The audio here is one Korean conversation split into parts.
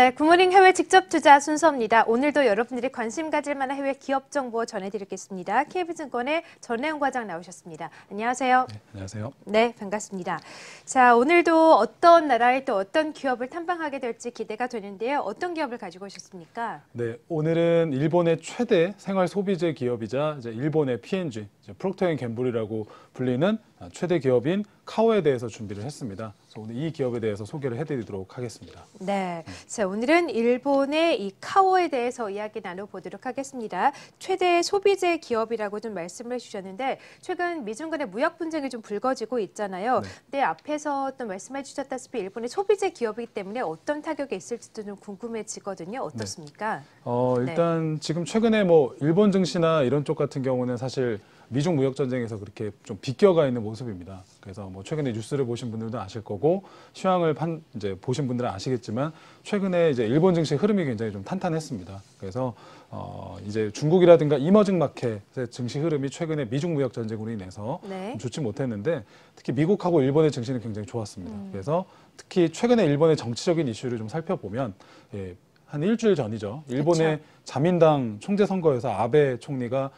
네, 굿모닝 해외 직접 투자 순서입니다. 오늘도 여러분들이 관심 가질 만한 해외 기업 정보 전해드리겠습니다. KB증권의 전혜영 과장 나오셨습니다. 안녕하세요. 네, 안녕하세요. 네, 반갑습니다. 자, 오늘도 어떤 나라에 또 어떤 기업을 탐방하게 될지 기대가 되는데요. 어떤 기업을 가지고 오셨습니까? 네, 오늘은 일본의 최대 생활 소비재 기업이자 일본의 P&G, 프록터앤 갬블이라고 불리는 아, 최대 기업인 카오에 대해서 준비를 했습니다. 그래서 오늘 이 기업에 대해서 소개를 해드리도록 하겠습니다. 네, 자 오늘은 일본의 이 카오에 대해서 이야기 나눠보도록 하겠습니다. 최대 소비재 기업이라고 좀 말씀을 해 주셨는데 최근 미중 간의 무역 분쟁이 좀 불거지고 있잖아요. 네. 앞에서 또 말씀해 주셨다시피 일본의 소비재 기업이기 때문에 어떤 타격이 있을지도 좀 궁금해지거든요. 네. 어떻습니까? 어, 네. 어 일단 네. 지금 최근에 뭐 일본 증시나 이런 쪽 같은 경우는 사실 미중 무역 전쟁에서 그렇게 좀 비껴가 있는 모습입니다. 그래서 뭐 최근에 뉴스를 보신 분들도 아실 거고 시황을 판, 이제 보신 분들은 아시겠지만 최근에 이제 일본 증시 흐름이 굉장히 좀 탄탄했습니다. 그래서 어 이제 중국이라든가 이머징 마켓의 증시 흐름이 최근에 미중 무역 전쟁으로 인해서 네. 좋지 못했는데 특히 미국하고 일본의 증시는 굉장히 좋았습니다. 음. 그래서 특히 최근에 일본의 정치적인 이슈를 좀 살펴보면 예, 한 일주일 전이죠. 일본의 그쵸. 자민당 총재 선거에서 아베 총리가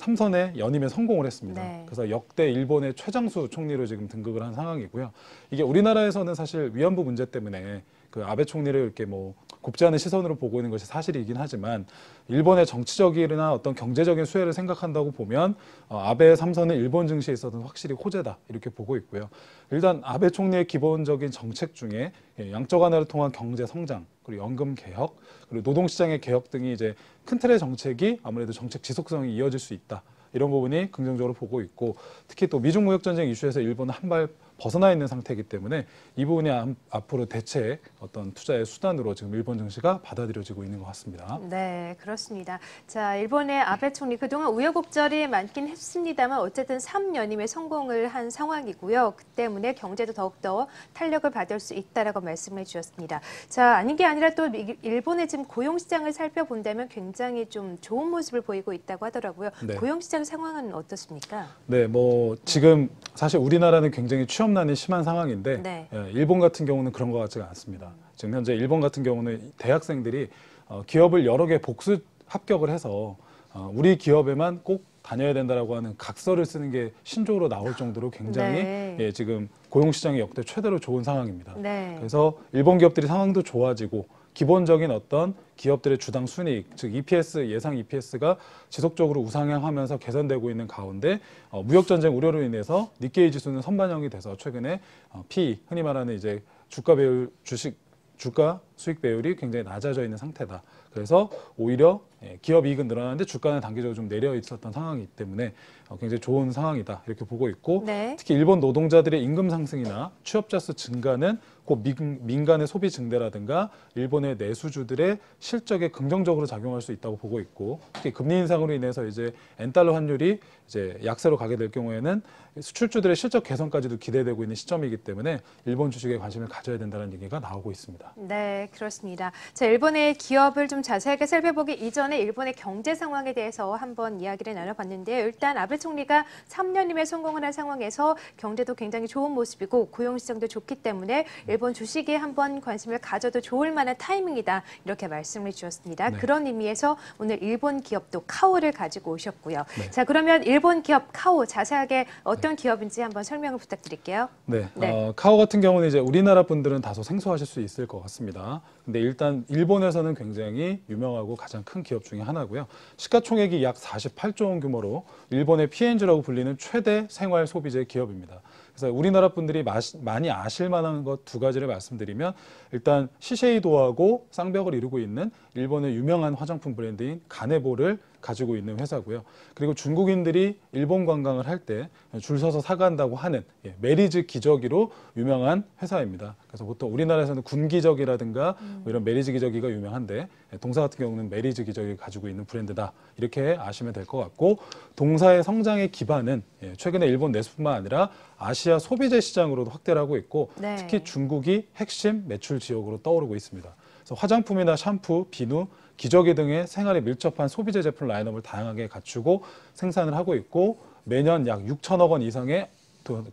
삼선에 연임에 성공을 했습니다. 네. 그래서 역대 일본의 최장수 총리로 지금 등극을 한 상황이고요. 이게 우리나라에서는 사실 위안부 문제 때문에 그 아베 총리를 이렇게 뭐 곱지 않은 시선으로 보고 있는 것이 사실이긴 하지만 일본의 정치적이나 어떤 경제적인 수혜를 생각한다고 보면 어, 아베 삼선은 일본 증시에 있어서는 확실히 호재다 이렇게 보고 있고요. 일단 아베 총리의 기본적인 정책 중에 예, 양적 완화를 통한 경제 성장 그리고 연금 개혁 그리고 노동시장의 개혁 등이 이제 큰 틀의 정책이 아무래도 정책 지속성이 이어질 수 있다. 이런 부분이 긍정적으로 보고 있고 특히 또 미중 무역 전쟁 이슈에서 일본은 한발 벗어나 있는 상태이기 때문에 이 부분이 앞으로 대체 어떤 투자의 수단으로 지금 일본 증시가 받아들여지고 있는 것 같습니다. 네, 그렇습니다. 자, 일본의 아베 총리 그동안 우여곡절이 많긴 했습니다만 어쨌든 3년임에 성공을 한 상황이고요. 그 때문에 경제도 더욱더 탄력을 받을 수 있다라고 말씀해 주셨습니다. 자, 아닌 게 아니라 또 일본의 지금 고용 시장을 살펴본다면 굉장히 좀 좋은 모습을 보이고 있다고 하더라고요. 네. 고용 시장 상황은 어떻습니까? 네, 뭐 지금 사실 우리나라는 굉장히 취업 실업난이 심한 상황인데 네. 예, 일본 같은 경우는 그런 것 같지가 않습니다. 지금 현재 일본 같은 경우는 대학생들이 어, 기업을 여러 개 복수 합격을 해서 어, 우리 기업에만 꼭 다녀야 된다라고 하는 각서를 쓰는 게 신조어로 나올 정도로 굉장히 네. 예, 지금 고용 시장의 역대 최대로 좋은 상황입니다. 네. 그래서 일본 기업들이 상황도 좋아지고 기본적인 어떤 기업들의 주당 순이익, 즉 EPS 예상 EPS가 지속적으로 우상향하면서 개선되고 있는 가운데 어, 무역 전쟁 우려로 인해서 니케이 지수는 선반영이 돼서 최근에 어, P 흔히 말하는 이제 주가 배율 주식 주가 수익 배율이 굉장히 낮아져 있는 상태다. 그래서 오히려 예, 기업 이익은 늘어났는데 주가는 단기적으로 좀 내려 있었던 상황이기 때문에 어, 굉장히 좋은 상황이다 이렇게 보고 있고 네. 특히 일본 노동자들의 임금 상승이나 취업자 수 증가는 곧 민, 간의 소비 증대라든가 일본의 내수주들의 실적에 긍정적으로 작용할 수 있다고 보고 있고 특히 금리 인상으로 인해서 이제 엔달러 환율이 이제 약세로 가게 될 경우에는 수출주들의 실적 개선까지도 기대되고 있는 시점이기 때문에 일본 주식에 관심을 가져야 된다는 얘기가 나오고 있습니다. 네, 그렇습니다. 자, 일본의 기업을 좀 자세하게 살펴보기 이전에 일본의 경제 상황에 대해서 한번 이야기를 나눠봤는데요. 일단 아베 총리가 3년임에 성공을 한 상황에서 경제도 굉장히 좋은 모습이고 고용 시장도 좋기 때문에 음. 일본 일본 주식에 한번 관심을 가져도 좋을 만한 타이밍이다 이렇게 말씀을 주셨습니다. 네. 그런 의미에서 오늘 일본 기업도 카오를 가지고 오셨고요. 네. 자 그러면 일본 기업 카오 자세하게 어떤 네. 기업인지 한번 설명을 부탁드릴게요. 네, 네, 어, 카오 같은 경우는 이제 우리나라 분들은 다소 생소하실 수 있을 것 같습니다. 근데 일단 일본에서는 굉장히 유명하고 가장 큰 기업 중에 하나고요. 시가총액이 약 48조 원 규모로 일본의 P&G라고 불리는 최대 생활 소비재 기업입니다. 그래서 우리나라 분들이 마시, 많이 아실 만한 것두 두 가지를 말씀드리면 일단 시세이도하고 쌍벽을 이루고 있는 일본의 유명한 화장품 브랜드인 가네보를 가지고 있는 회사고요. 그리고 중국인들이 일본 관광을 할 때 줄 서서 사간다고 하는 예, 메리즈 기저귀로 유명한 회사입니다. 그래서 보통 우리나라에서는 군기저귀라든가 뭐 이런 메리즈 기저귀가 유명한데 예, 동사 같은 경우는 메리즈 기저귀 가지고 있는 브랜드다 이렇게 아시면 될 것 같고 동사의 성장의 기반은 예, 최근에 일본 내수뿐만 아니라 아시아 소비재 시장으로도 확대를 하고 있고 네. 특히 중국이 핵심 매출 지역으로 떠오르고 있습니다. 그래서 화장품이나 샴푸, 비누, 기저귀 등의 생활에 밀접한 소비재 제품 라인업을 다양하게 갖추고 생산을 하고 있고 매년 약 6천억 원 이상의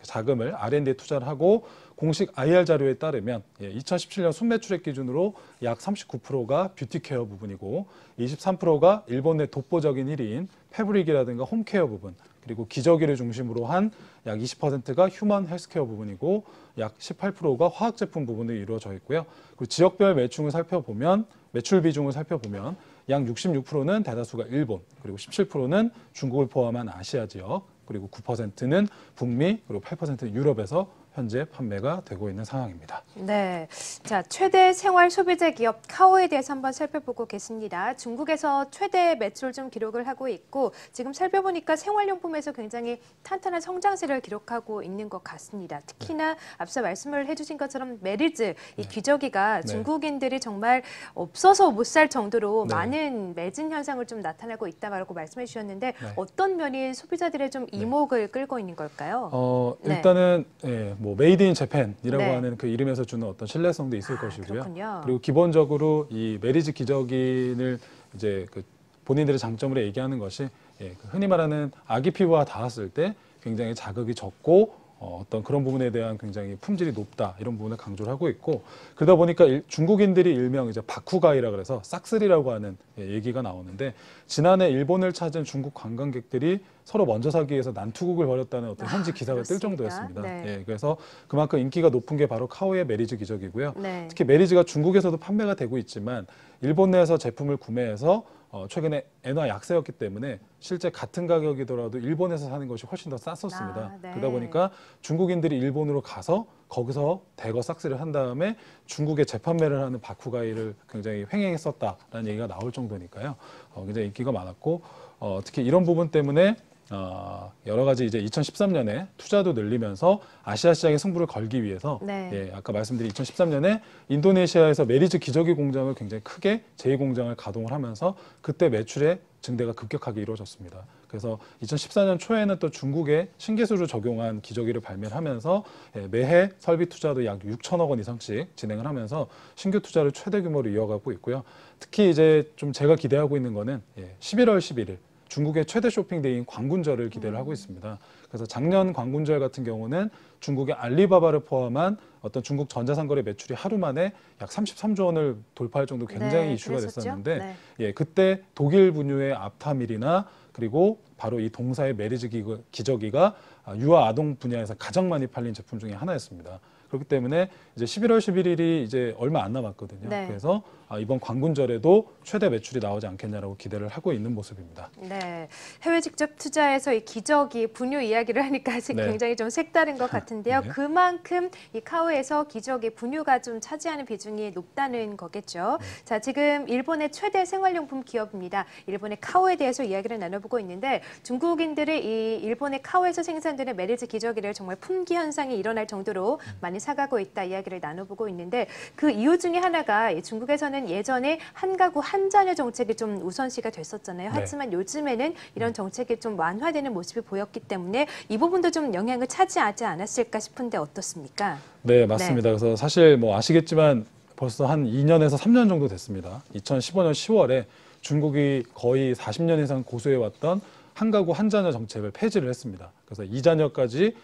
자금을 R&D에 투자를 하고 공식 IR 자료에 따르면 2017년 예, 순매출액 기준으로 약 39%가 뷰티케어 부분이고 23%가 일본 내 독보적인 1위인 패브릭이라든가 홈케어 부분 그리고 기저귀를 중심으로 한 약 20%가 휴먼 헬스케어 부분이고 약 18%가 화학 제품 부분으로 이루어져 있고요. 그리고 지역별 매출을 살펴보면 매출 비중을 살펴보면 약 66%는 대다수가 일본, 그리고 17%는 중국을 포함한 아시아 지역, 그리고 9%는 북미, 그리고 8%는 유럽에서 현재 판매가 되고 있는 상황입니다. 네, 자 최대 생활 소비재 기업 카오에 대해서 한번 살펴보고 계십니다. 중국에서 최대 매출 좀 기록을 하고 있고 지금 살펴보니까 생활용품에서 굉장히 탄탄한 성장세를 기록하고 있는 것 같습니다. 특히나 네. 앞서 말씀을 해주신 것처럼 메리즈 이 네. 기저귀가 네. 중국인들이 정말 없어서 못 살 정도로 네. 많은 매진 현상을 좀나타내고 있다고 말씀해 주셨는데 네. 어떤 면이 소비자들의 좀 네. 이목을 끌고 있는 걸까요? 어, 일단은 예, 뭐뭐 메이드 인 재팬이라고 네. 하는 그 이름에서 주는 어떤 신뢰성도 있을 아, 것이고요. 그렇군요. 그리고 기본적으로 이메리즈 기저귀를 이제 그 본인들의 장점으로 얘기하는 것이 예, 그 흔히 말하는 아기 피부와 닿았을 때 굉장히 자극이 적고 어, 떤 그런 부분에 대한 굉장히 품질이 높다 이런 부분을 강조를 하고 있고 그러다 보니까 일, 중국인들이 일명 이제 바쿠가이라 그래서 싹쓸이라고 하는 예, 얘기가 나오는데 지난해 일본을 찾은 중국 관광객들이 서로 먼저 사기 위해서 난투극을 벌였다는 어떤 아, 현지 기사가 그뜰 정도였습니다. 네. 예, 그래서 그만큼 인기가 높은 게 바로 카오의 메리즈 기적이고요. 네. 특히 메리즈가 중국에서도 판매가 되고 있지만 일본 내에서 제품을 구매해서 어, 최근에 엔화 약세였기 때문에 실제 같은 가격이더라도 일본에서 사는 것이 훨씬 더 쌌었습니다. 아, 네. 그러다 보니까 중국인들이 일본으로 가서 거기서 대거 싹스를 한 다음에 중국에 재판매를 하는 바쿠가이를 굉장히 횡행했었다라는 얘기가 나올 정도니까요. 어, 굉장히 인기가 많았고 어, 특히 이런 부분 때문에 어, 여러 가지 이제 2013년에 투자도 늘리면서 아시아 시장의 승부를 걸기 위해서 네. 예, 아까 말씀드린 2013년에 인도네시아에서 메리즈 기저귀 공장을 굉장히 크게 제2공장을 가동을 하면서 그때 매출의 증대가 급격하게 이루어졌습니다. 그래서 2014년 초에는 또 중국의 신기술을 적용한 기저귀를 발매하면서 예, 매해 설비 투자도 약 6천억 원 이상씩 진행을 하면서 신규 투자를 최대 규모로 이어가고 있고요. 특히 이제 좀 제가 기대하고 있는 거는 11월 예, 11일 중국의 최대 쇼핑대이인 광군절을 기대를 하고 음. 있습니다. 그래서 작년 광군절 같은 경우는 중국의 알리바바를 포함한 어떤 중국 전자상거래 매출이 하루 만에 약 33조 원을 돌파할 정도 굉장히 네, 이슈가 그랬었죠? 됐었는데 네. 예, 그때 독일 분유의 압타밀이나 그리고 바로 이 동사의 메리즈 기저귀가 유아 아동 분야에서 가장 많이 팔린 제품 중에 하나였습니다. 그렇기 때문에 이제 11월 11일이 이제 얼마 안 남았거든요. 네. 그래서 아, 이번 광군절에도 최대 매출이 나오지 않겠냐라고 기대를 하고 있는 모습입니다. 네, 해외 직접 투자에서 이 기저귀 분유 이야기를 하니까 네. 굉장히 좀 색다른 것 네. 같은데요. 네. 그만큼 이 카오에서 기저귀 분유가 좀 차지하는 비중이 높다는 거겠죠. 네. 자, 지금 일본의 최대 생활용품 기업입니다. 일본의 카오에 대해서 이야기를 나눠보고 있는데 중국인들이 이 일본의 카오에서 생산되는 메리츠 기저귀를 정말 품귀 현상이 일어날 정도로 음. 많이 사가고 있다 이야기를 나눠보고 있는데 그 이유 중에 하나가 중국에서는 정책보 예전에 한 가구 한 자녀 정책이 좀 우선시가 됐었잖아요. 네. 하지만 네. 요즘에는 이런 정책이 좀 완화되는 모습이 보였기 때문에 이 부분도 좀 영향을 차지하지 않았을까 싶은데 어떻습니까? 네, 맞습니다. 네. 그래서 사실 뭐 아시겠지만 벌써 한 2년에서 3년 정도 됐습니다. 2015년 10월에 중국이 거의 40년 이상 고수해왔던 한 가구 한 자녀 정책을 폐지를 했습니다. 그래서 이자녀까지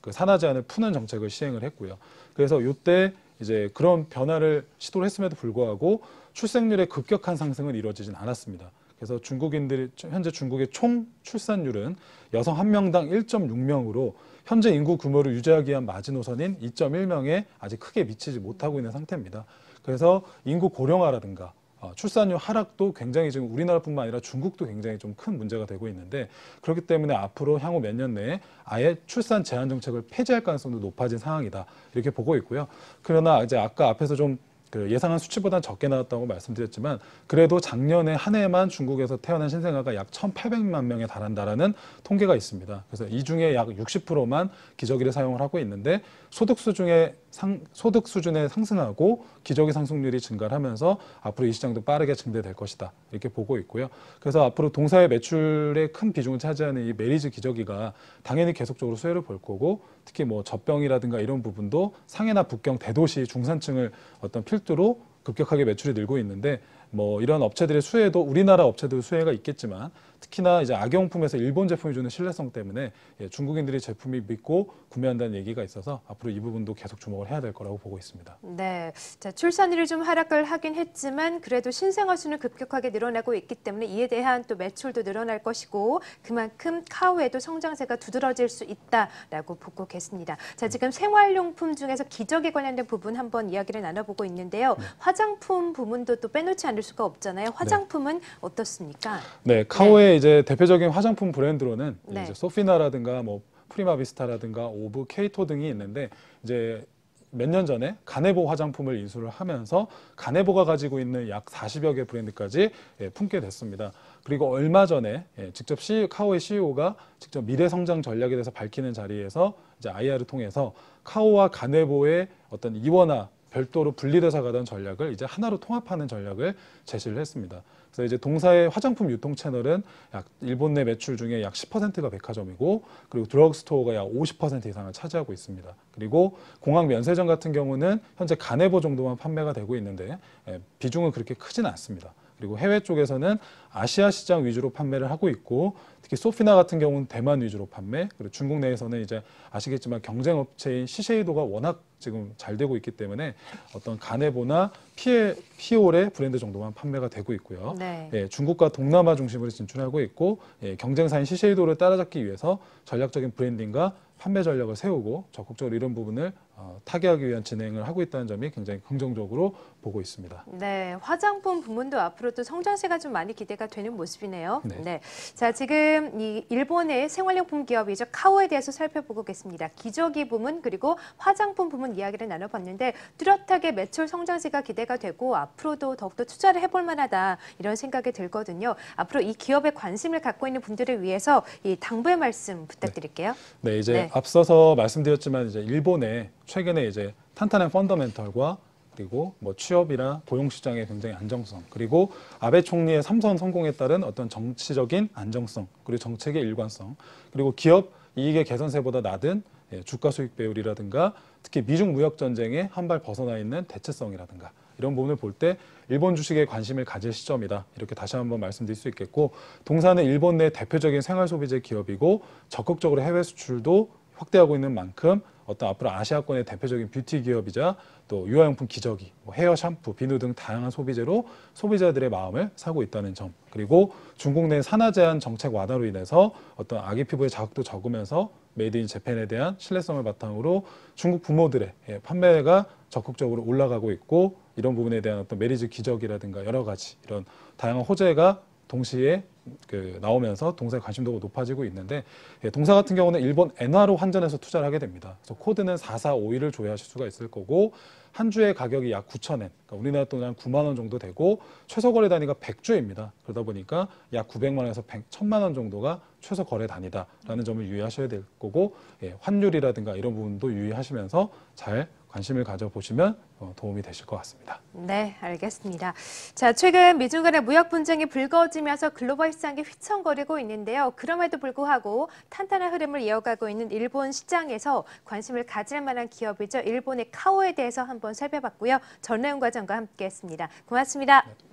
그 산하 제한을 푸는 정책을 시행을 했고요. 그래서 이때 이제 그런 변화를 시도를 했음에도 불구하고 출생률의 급격한 상승은 이루어지진 않았습니다. 그래서 중국인들이 현재 중국의 총 출산율은 여성 한 명당 1.6명으로 현재 인구 규모를 유지하기 위한 마지노선인 2.1명에 아직 크게 미치지 못하고 있는 상태입니다. 그래서 인구 고령화라든가 어, 출산율 하락도 굉장히 지금 우리나라뿐만 아니라 중국도 굉장히 좀 큰 문제가 되고 있는데 그렇기 때문에 앞으로 향후 몇 년 내에 아예 출산 제한 정책을 폐지할 가능성도 높아진 상황이다 이렇게 보고 있고요. 그러나 이제 아까 앞에서 좀 그 예상한 수치보다 적게 나왔다고 말씀드렸지만 그래도 작년에 한 해만 중국에서 태어난 신생아가 약 1,800만 명에 달한다라는 통계가 있습니다. 그래서 이 중에 약 60%만 기저귀를 사용을 하고 있는데 소득수 중에 상, 소득 수준의 상승하고 기저귀 상승률이 증가하면서 앞으로 이 시장도 빠르게 증대될 것이다 이렇게 보고 있고요. 그래서 앞으로 동사의 매출에 큰 비중을 차지하는 이 메리즈 기저귀가 당연히 계속적으로 수혜를 볼 거고 특히 뭐 젖병이라든가 이런 부분도 상해나 북경 대도시 중산층을 어떤 필두로 급격하게 매출이 늘고 있는데 뭐 이런 업체들의 수혜도 우리나라 업체들 수혜가 있겠지만 특히나 이제 악용품에서 일본 제품이 주는 신뢰성 때문에 예, 중국인들이 제품이 믿고 구매한다는 얘기가 있어서 앞으로 이 부분도 계속 주목을 해야 될 거라고 보고 있습니다. 네, 자, 출산율이 좀 하락을 하긴 했지만 그래도 신생아 수는 급격하게 늘어나고 있기 때문에 이에 대한 또 매출도 늘어날 것이고 그만큼 카우에도 성장세가 두드러질 수 있다라고 보고 계십니다. 자, 지금 생활용품 중에서 기저에 관련된 부분 한번 이야기를 나눠보고 있는데요. 네. 화장품 부문도 또 빼놓지 않을 건릴 수가 없잖아요. 네. 화장품은 네. 어떻습니까? 네, 네. 카오의 네. 이제 대표적인 화장품 브랜드로는 네. 이제 소피나라든가 뭐 프리마비스타라든가 오브 케이토 등이 있는데 이제 몇 년 전에 가네보 화장품을 인수를 하면서 가네보가 가지고 있는 약 40여 개 브랜드까지 예, 품게 됐습니다. 그리고 얼마 전에 예, 직접 CEO, 카오의 CEO가 직접 미래 성장 전략에 대해서 밝히는 자리에서 이제 IR을 통해서 카오와 가네보의 어떤 이원화 별도로 분리돼서 가던 전략을 이제 하나로 통합하는 전략을 제시를 했습니다. 그래서 이제 동사의 화장품 유통 채널은 약 일본 내 매출 중에 약 10%가 백화점이고 그리고 드럭스토어가 약 50% 이상을 차지하고 있습니다. 그리고 공항 면세점 같은 경우는 현재 가네보 정도만 판매가 되고 있는데 예, 비중은 그렇게 크진 않습니다. 그리고 해외 쪽에서는 아시아 시장 위주로 판매를 하고 있고 특히 소피나 같은 경우는 대만 위주로 판매 그리고 중국 내에서는 이제 아시겠지만 경쟁업체인 시쉐이도가 워낙 지금 잘 되고 있기 때문에 어떤 가네보나 피에, 피올의 브랜드 정도만 판매가 되고 있고요. 네. 예, 중국과 동남아 중심으로 진출하고 있고 예, 경쟁사인 시쉐이도를 따라잡기 위해서 전략적인 브랜딩과 판매 전략을 세우고 적극적으로 이런 부분을 어, 타개하기 위한 진행을 하고 있다는 점이 굉장히 긍정적으로 보고 있습니다. 네, 화장품 부문도 앞으로 또 성장세가 좀 많이 기대가 되는 모습이네요. 네. 네. 자, 지금 이 일본의 생활용품 기업이죠. 카오에 대해서 살펴보고 겠습니다. 기저귀 부문 그리고 화장품 부문 이런 이야기를 나눠봤는데 뚜렷하게 매출 성장세가 기대가 되고 앞으로도 더욱더 투자를 해볼 만하다 이런 생각이 들거든요. 앞으로 이 기업에 관심을 갖고 있는 분들을 위해서 이 당부의 말씀 네. 부탁드릴게요. 네, 네 이제 네. 앞서서 말씀드렸지만 이제 일본의 최근에 이제 탄탄한 펀더멘털과 그리고 뭐 취업이나 고용 시장의 굉장히 안정성 그리고 아베 총리의 삼선 성공에 따른 어떤 정치적인 안정성 그리고 정책의 일관성 그리고 기업 이익의 개선세보다 낮은 예, 주가 수익 배율이라든가 특히 미중 무역 전쟁에 한 발 벗어나 있는 대체성이라든가 이런 부분을 볼 때 일본 주식에 관심을 가질 시점이다. 이렇게 다시 한번 말씀드릴 수 있겠고 동산는 일본 내 대표적인 생활 소비재 기업이고 적극적으로 해외 수출도 확대하고 있는 만큼 어떤 앞으로 아시아권의 대표적인 뷰티 기업이자 또 유아용품 기저귀, 뭐 헤어 샴푸, 비누 등 다양한 소비재로 소비자들의 마음을 사고 있다는 점 그리고 중국 내 산화 제한 정책 완화로 인해서 어떤 아기 피부의 자극도 적으면서 메이드 인 재팬에 대한 신뢰성을 바탕으로 중국 부모들의 예, 판매가 적극적으로 올라가고 있고 이런 부분에 대한 어떤 메리즈 기적이라든가 여러 가지 이런 다양한 호재가 동시에 그 나오면서 동사의 관심도가 높아지고 있는데 예, 동사 같은 경우는 일본 엔화로 환전해서 투자를 하게 됩니다. 그래서 코드는 4451을 조회하실 수가 있을 거고 한주에 가격이 약 9,000엔, 그러니까 우리나라 돈한 9만 원 정도 되고 최소 거래 단위가 100주입니다. 그러다 보니까 약 900만 원에서 100, 1000만 원 정도가 최소 거래 단위다라는 점을 유의하셔야 될 거고 예, 환율이라든가 이런 부분도 유의하시면서 잘 관심을 가져보시면 어, 도움이 되실 것 같습니다. 네, 알겠습니다. 자, 최근 미중 간의 무역 분쟁이 불거지면서 글로벌 시장이 휘청거리고 있는데요. 그럼에도 불구하고 탄탄한 흐름을 이어가고 있는 일본 시장에서 관심을 가질 만한 기업이죠. 일본의 카오에 대해서 한번 한번 살펴봤고요. 전나영 과장과 함께했습니다. 고맙습니다. 네.